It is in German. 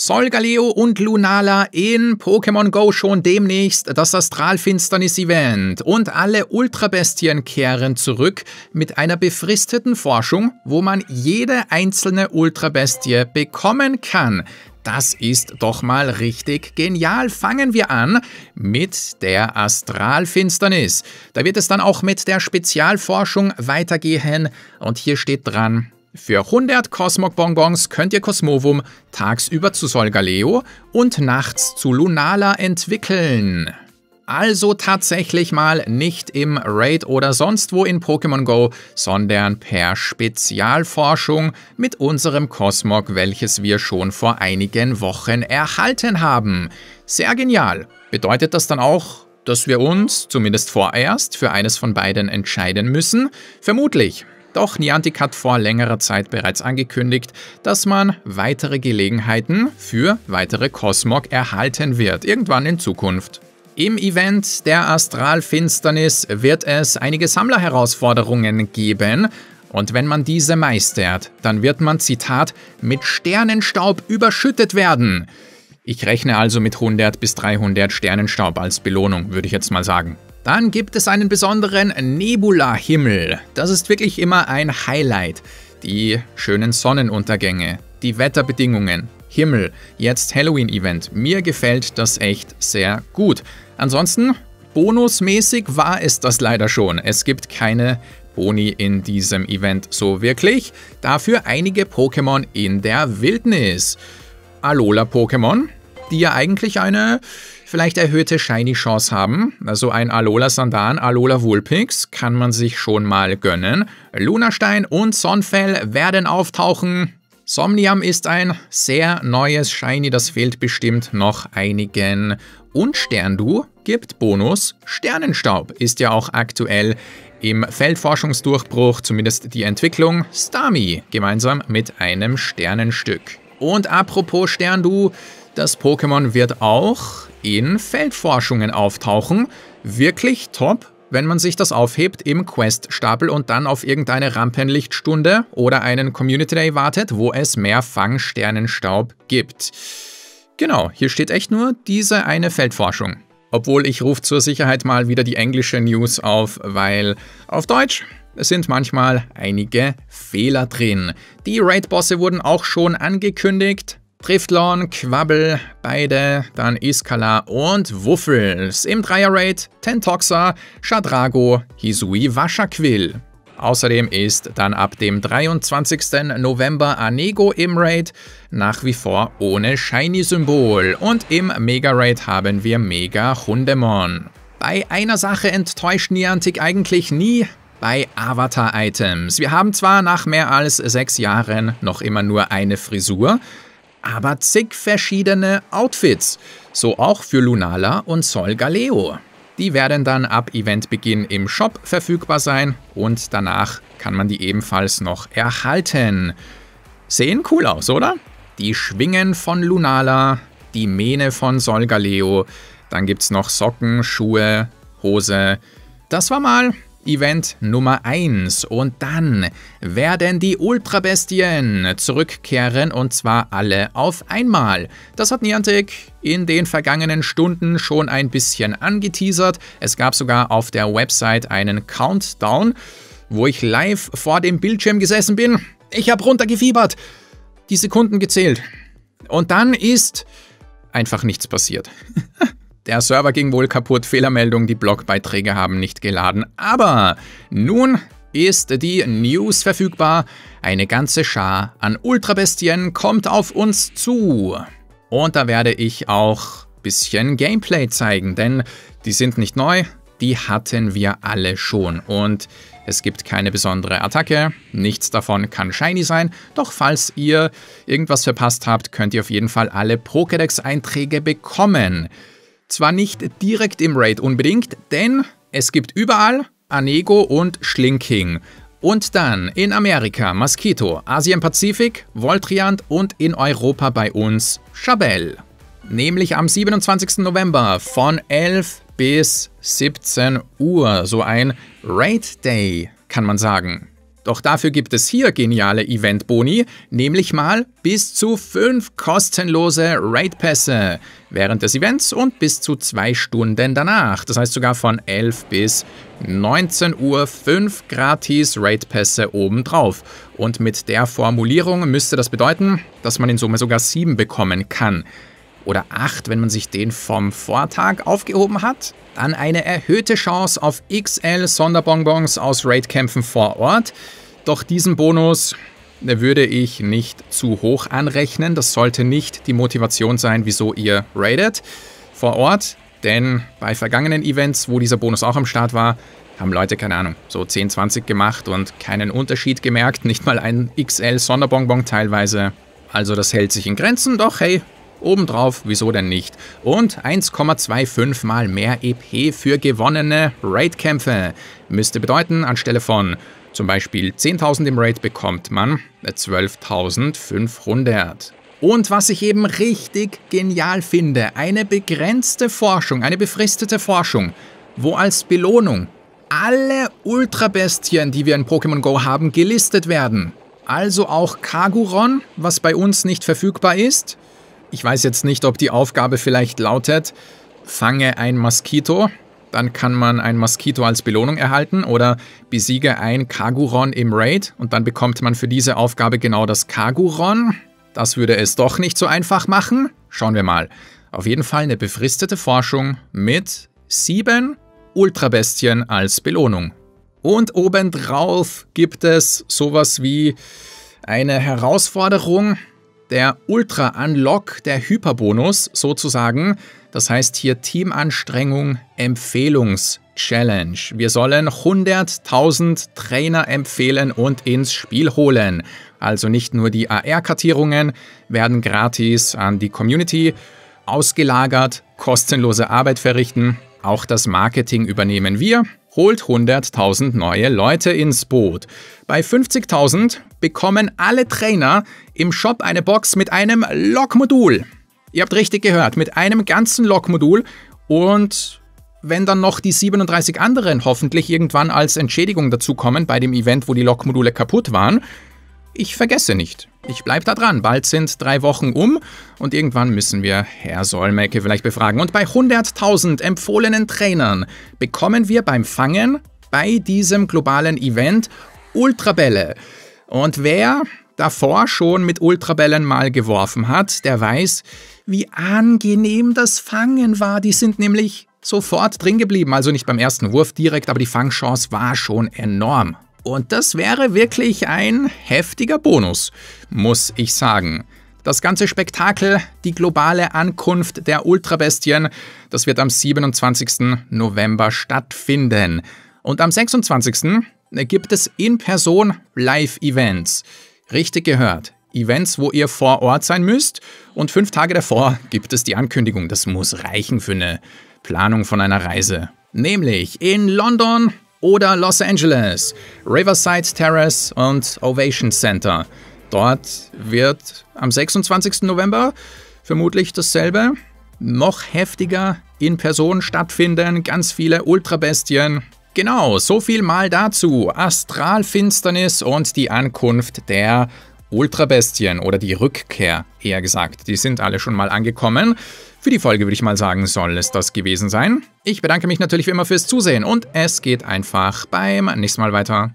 Solgaleo und Lunala in Pokémon Go schon demnächst das Astralfinsternis-Event und alle Ultrabestien kehren zurück mit einer befristeten Forschung, wo man jede einzelne Ultrabestie bekommen kann. Das ist doch mal richtig genial. Fangen wir an mit der Astralfinsternis. Da wird es dann auch mit der Spezialforschung weitergehen und hier steht dran für 100 Cosmog-Bonbons könnt ihr Cosmovum tagsüber zu Solgaleo und nachts zu Lunala entwickeln. Also tatsächlich mal nicht im Raid oder sonst wo in Pokémon Go, sondern per Spezialforschung mit unserem Cosmog, welches wir schon vor einigen Wochen erhalten haben. Sehr genial. Bedeutet das dann auch, dass wir uns, zumindest vorerst, für eines von beiden entscheiden müssen? Vermutlich. Doch Niantic hat vor längerer Zeit bereits angekündigt, dass man weitere Gelegenheiten für weitere Cosmog erhalten wird, irgendwann in Zukunft. Im Event der Astralfinsternis wird es einige Sammlerherausforderungen geben, und wenn man diese meistert, dann wird man, Zitat, mit Sternenstaub überschüttet werden. Ich rechne also mit 100 bis 300 Sternenstaub als Belohnung, würde ich jetzt mal sagen. Dann gibt es einen besonderen Nebula-Himmel. Das ist wirklich immer ein Highlight. Die schönen Sonnenuntergänge, die Wetterbedingungen, Himmel, jetzt Halloween-Event. Mir gefällt das echt sehr gut. Ansonsten, bonusmäßig war es das leider schon. Es gibt keine Boni in diesem Event so wirklich. Dafür einige Pokémon in der Wildnis. Alola-Pokémon, die ja eigentlich eine vielleicht erhöhte Shiny-Chance haben. Also ein Alola Sandan, Alola Vulpix kann man sich schon mal gönnen. Lunastein und Sonfell werden auftauchen. Somniam ist ein sehr neues Shiny, das fehlt bestimmt noch einigen. Und Sterndu gibt Bonus. Sternenstaub ist ja auch aktuell im Feldforschungsdurchbruch, zumindest die Entwicklung, Stami gemeinsam mit einem Sternenstück. Und apropos Sterndu, das Pokémon wird auch in Feldforschungen auftauchen. Wirklich top, wenn man sich das aufhebt im Quest-Stapel und dann auf irgendeine Rampenlichtstunde oder einen Community Day wartet, wo es mehr Fangsternenstaub gibt. Genau, hier steht echt nur diese eine Feldforschung. Obwohl ich rufe zur Sicherheit mal wieder die englische News auf, weil auf Deutsch sind manchmal einige Fehler drin. Die Raid-Bosse wurden auch schon angekündigt, Preftlorn, Quabbel, Beide, dann Iskala und Wuffels. Im Dreier-Raid Tentoxa, Shadrago, Hisui Waschaquill. Außerdem ist dann ab dem 23. November Anego im Raid nach wie vor ohne Shiny-Symbol und im Mega-Raid haben wir Mega Hundemon. Bei einer Sache enttäuscht Niantic eigentlich nie, bei Avatar-Items. Wir haben zwar nach mehr als sechs Jahren noch immer nur eine Frisur, aber zig verschiedene Outfits. So auch für Lunala und Sol Galeo. Die werden dann ab Eventbeginn im Shop verfügbar sein und danach kann man die ebenfalls noch erhalten. Sehen cool aus, oder? Die Schwingen von Lunala, die Mähne von Solgaleo, dann gibt's noch Socken, Schuhe, Hose. Das war mal Event Nummer 1. Und dann werden die Ultrabestien zurückkehren und zwar alle auf einmal. Das hat Niantic in den vergangenen Stunden schon ein bisschen angeteasert. Es gab sogar auf der Website einen Countdown, wo ich live vor dem Bildschirm gesessen bin. Ich habe runtergefiebert, die Sekunden gezählt. Und dann ist einfach nichts passiert. Der Server ging wohl kaputt, Fehlermeldung, die Blogbeiträge haben nicht geladen. Aber nun ist die News verfügbar. Eine ganze Schar an Ultrabestien kommt auf uns zu. Und da werde ich auch ein bisschen Gameplay zeigen, denn die sind nicht neu, die hatten wir alle schon. Und es gibt keine besondere Attacke, nichts davon kann shiny sein, doch falls ihr irgendwas verpasst habt, könnt ihr auf jeden Fall alle Pokédex-Einträge bekommen. Zwar nicht direkt im Raid unbedingt, denn es gibt überall Anego und Schlinking. Und dann in Amerika Mosquito, Asien-Pazifik, Voltriant und in Europa bei uns Chabelle. Nämlich am 27. November von 11 bis 17 Uhr. So ein Raid Day, kann man sagen. Doch dafür gibt es hier geniale Eventboni, nämlich mal bis zu fünf kostenlose Raid-Pässe während des Events und bis zu zwei Stunden danach. Das heißt sogar von 11 bis 19 Uhr fünf gratis Raid-Pässe obendrauf. Und mit der Formulierung müsste das bedeuten, dass man in Summe sogar sieben bekommen kann oder 8, wenn man sich den vom Vortag aufgehoben hat. Dann eine erhöhte Chance auf XL Sonderbonbons aus Raidkämpfen vor Ort. Doch diesen Bonus würde ich nicht zu hoch anrechnen. Das sollte nicht die Motivation sein, wieso ihr raidet vor Ort. Denn bei vergangenen Events, wo dieser Bonus auch am Start war, haben Leute, keine Ahnung, so 10, 20 gemacht und keinen Unterschied gemerkt, nicht mal ein XL Sonderbonbon teilweise. Also das hält sich in Grenzen, doch hey, Obendrauf, wieso denn nicht? Und 1,25 mal mehr EP für gewonnene Raid-Kämpfe. Müsste bedeuten, anstelle von zum Beispiel 10.000 im Raid bekommt man 12.500. Und was ich eben richtig genial finde, eine begrenzte Forschung, eine befristete Forschung, wo als Belohnung alle Ultrabestien, die wir in Pokémon Go haben, gelistet werden. Also auch Kaguron, was bei uns nicht verfügbar ist, ich weiß jetzt nicht, ob die Aufgabe vielleicht lautet, fange ein Moskito, dann kann man ein Moskito als Belohnung erhalten oder besiege ein Kaguron im Raid und dann bekommt man für diese Aufgabe genau das Kaguron. Das würde es doch nicht so einfach machen. Schauen wir mal. Auf jeden Fall eine befristete Forschung mit 7 Ultrabestien als Belohnung. Und obendrauf gibt es sowas wie eine Herausforderung, der Ultra-Unlock, der Hyperbonus sozusagen. Das heißt hier Teamanstrengung Empfehlungs-Challenge. Wir sollen 100.000 Trainer empfehlen und ins Spiel holen. Also nicht nur die AR-Kartierungen werden gratis an die Community ausgelagert, kostenlose Arbeit verrichten. Auch das Marketing übernehmen wir holt 100.000 neue Leute ins Boot. Bei 50.000 bekommen alle Trainer im Shop eine Box mit einem Log-Modul. Ihr habt richtig gehört, mit einem ganzen Log-Modul und wenn dann noch die 37 anderen hoffentlich irgendwann als Entschädigung dazukommen bei dem Event, wo die Log-Module kaputt waren, ich vergesse nicht. Ich bleibe da dran. Bald sind drei Wochen um und irgendwann müssen wir Herr Solmecke vielleicht befragen. Und bei 100.000 empfohlenen Trainern bekommen wir beim Fangen bei diesem globalen Event Ultrabälle. Und wer davor schon mit Ultrabällen mal geworfen hat, der weiß, wie angenehm das Fangen war. Die sind nämlich sofort drin geblieben, also nicht beim ersten Wurf direkt, aber die Fangchance war schon enorm. Und das wäre wirklich ein heftiger Bonus, muss ich sagen. Das ganze Spektakel, die globale Ankunft der Ultrabestien, das wird am 27. November stattfinden. Und am 26 gibt es in Person Live-Events. Richtig gehört. Events, wo ihr vor Ort sein müsst. Und fünf Tage davor gibt es die Ankündigung. Das muss reichen für eine Planung von einer Reise. Nämlich in London oder Los Angeles, Riverside Terrace und Ovation Center. Dort wird am 26. November vermutlich dasselbe noch heftiger in Person stattfinden. Ganz viele Ultrabestien, Genau, so viel mal dazu. Astralfinsternis und die Ankunft der Ultrabestien oder die Rückkehr, eher gesagt. Die sind alle schon mal angekommen. Für die Folge würde ich mal sagen, soll es das gewesen sein. Ich bedanke mich natürlich wie immer fürs Zusehen und es geht einfach beim nächsten Mal weiter.